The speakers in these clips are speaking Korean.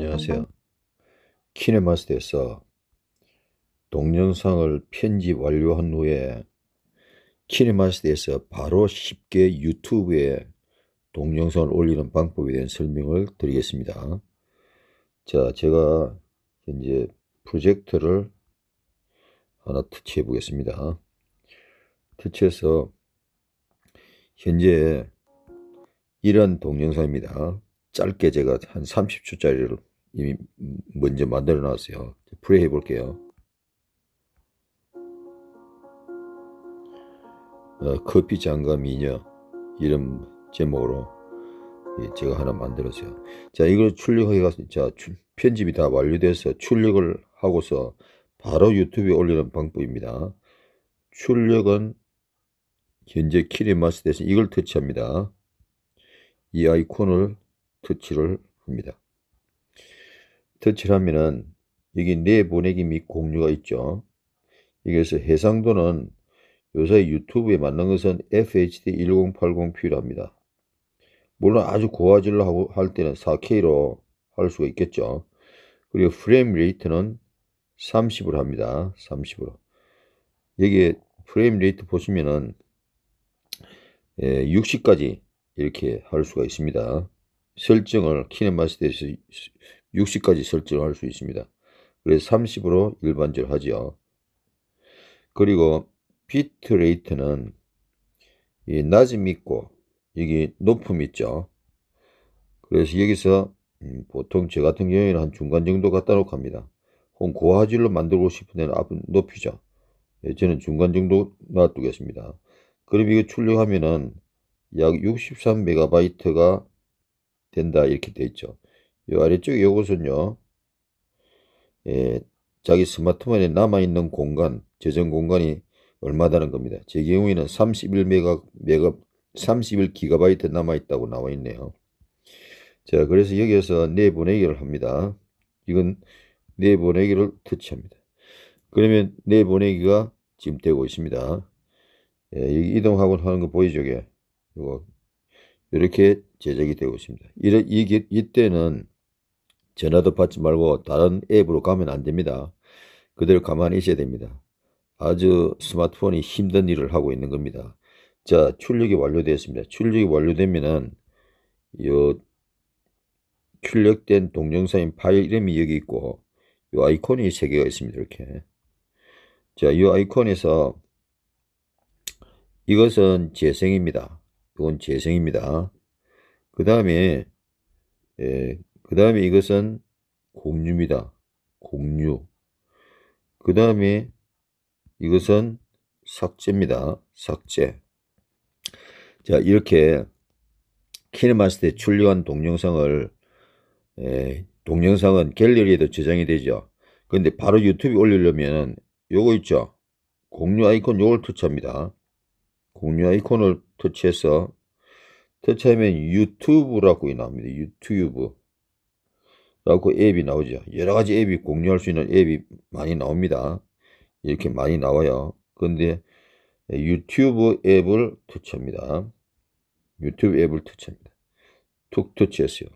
안녕하세요. 키네마스터에서 동영상을 편집 완료한 후에 키네마스터에서 바로 쉽게 유튜브에 동영상을 올리는 방법에 대한 설명을 드리겠습니다. 자, 제가 이제 프로젝트를 하나 터치해 보겠습니다. 터치해서 현재 이런 동영상입니다. 짧게 제가 한 30초짜리를 이미 먼저 만들어 놨어요. 플레이 해볼게요. 어, 커피 장과 미녀 이름 제목으로 예, 제가 하나 만들었어요. 자, 이걸 출력해 가서 자, 편집이 다 완료돼서 출력을 하고서 바로 유튜브에 올리는 방법입니다. 출력은 현재 키리마스터에서 이걸 터치합니다. 이 아이콘을 터치를 합니다. 터치하면은 여기 내보내기 네 및 공유가 있죠. 여기서 에 해상도는 요새 유튜브에 맞는 것은 f h d 1 0 8 0필요 합니다. 물론 아주 고화질로 할 때는 4K로 할 수가 있겠죠. 그리고 프레임 레이트는 30으로 합니다. 30으로. 여기에 프레임 레이트 보시면은 60까지 예, 이렇게 할 수가 있습니다. 설정을 키는 맛이 에서 60까지 설정할 수 있습니다. 그래서 30으로 일반적으로 하죠. 그리고 비트 레이트는 이 낮음 있고 여기 높음 있죠. 그래서 여기서 음, 보통 저 같은 경우에는 한 중간 정도 갖다 놓고 합니다. 혹은 고화질로 만들고 싶은 데는 높이죠. 예, 저는 중간 정도 놔두겠습니다. 그럼 이거 출력하면은 약 63MB가 된다 이렇게 되어 있죠. 이 아래쪽에 요것은요. 예, 자기 스마트폰에 남아있는 공간, 재정 공간이 얼마다는 겁니다. 제 경우에는 31메가, 메가, 31기가바이트 남아있다고 나와 있네요. 자, 그래서 여기에서 내보내기를 합니다. 이건 내보내기를 터치합니다. 그러면 내보내기가 지금 되고 있습니다. 예, 이동하고 하는 거 보이죠? 이게. 이거 이렇게 제작이 되고 있습니다. 이래, 이, 이때는 전화도 받지 말고 다른 앱으로 가면 안 됩니다. 그대로 가만히 있어야 됩니다. 아주 스마트폰이 힘든 일을 하고 있는 겁니다. 자, 출력이 완료되었습니다. 출력이 완료되면은 요 출력된 동영상인 파일 이름이 여기 있고 요 아이콘이 세 개가 있습니다. 이렇게. 자, 이 아이콘에서 이것은 재생입니다. 이건 재생입니다. 그 다음에 예, 그 다음에 이것은 공유입니다. 공유. 그 다음에 이것은 삭제입니다. 삭제. 자 이렇게 키네마스터에 출력한 동영상을 예, 동영상은 갤러리에도 저장이 되죠. 그런데 바로 유튜브에 올리려면 요거 있죠. 공유 아이콘 요걸 터치합니다. 공유 아이콘을 터치해서 터치하면 유튜브라고 나옵니다. 유튜브 라고 앱이 나오죠. 여러가지 앱이 공유할 수 있는 앱이 많이 나옵니다. 이렇게 많이 나와요. 근데 유튜브 앱을 터치합니다. 유튜브 앱을 터치합니다. 툭 터치했어요.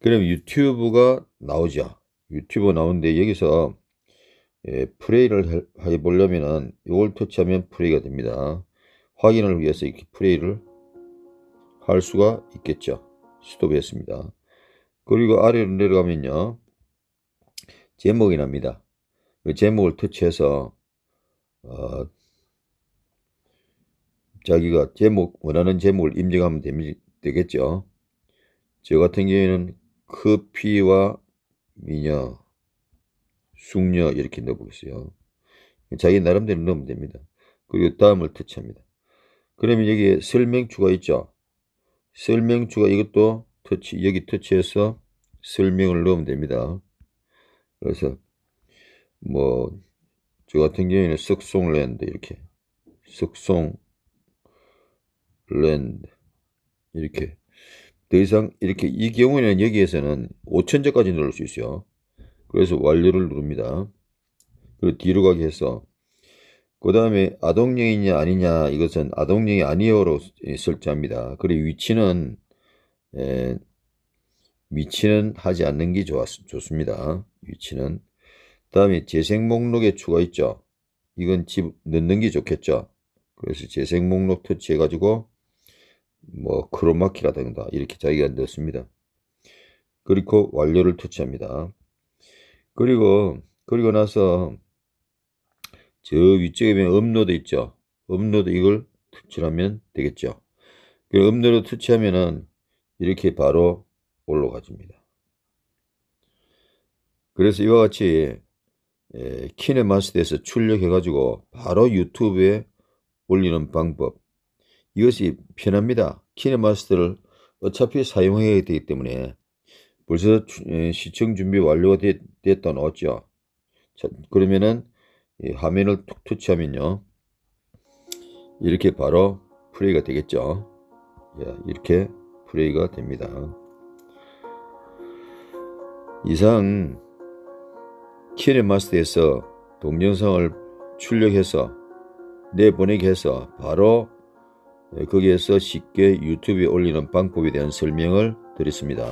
그럼 유튜브가 나오죠. 유튜브 나오는데 여기서 예, 플레이를 해보려면은 이걸 터치하면 플레이가 됩니다. 확인을 위해서 이렇게 플레이를 할 수가 있겠죠. 스톱했습니다. 그리고 아래로 내려가면요. 제목이 납니다. 그 제목을 터치해서 어, 자기가 제목 원하는 제목을 입력하면 되겠죠. 저 같은 경우에는 커피와 미녀, 숙녀 이렇게 넣어보겠어요. 자기 나름대로 넣으면 됩니다. 그리고 다음을 터치합니다. 그러면 여기 에 설명주가 있죠. 설명주가 이것도 터치, 여기 터치해서 설명을 넣으면 됩니다. 그래서 뭐 저 같은 경우에는 석송랜드 이렇게 석송랜드 이렇게 더 이상 이렇게 이 경우에는 여기에서는 5천자까지 넣을 수 있어요. 그래서 완료를 누릅니다. 그리고 뒤로 가게 해서 그 다음에 아동령이냐 아니냐 이것은 아동령이 아니요로 설정합니다. 그리고 위치는 에, 위치는 하지 않는 게 좋았, 좋습니다. 위치는 그 다음에 재생 목록에 추가 있죠. 이건 집 넣는 게 좋겠죠. 그래서 재생 목록 터치해 가지고 뭐 크로마키라든가 이렇게 자기가 넣습니다. 그리고 완료를 터치합니다. 그리고 그리고 나서 저 위쪽에 보면 업로드 있죠. 업로드 이걸 투출하면 되겠죠. 그 업로드 투치하면은 이렇게 바로 올라가집니다. 그래서 이와 같이 예, 에, 키네마스터에서 출력해가지고 바로 유튜브에 올리는 방법 이것이 편합니다. 키네마스터를 어차피 사용해야 되기 때문에 벌써 예, 시청 준비 완료가 됐, 됐다 나왔죠. 자, 그러면은 화면을 툭 터치하면요. 이렇게 바로 플레이가 되겠죠. 예, 이렇게 플레이가 됩니다. 이상 키네마스터에서 동영상을 출력해서 내보내기 해서 바로 거기에서 쉽게 유튜브에 올리는 방법에 대한 설명을 드렸습니다.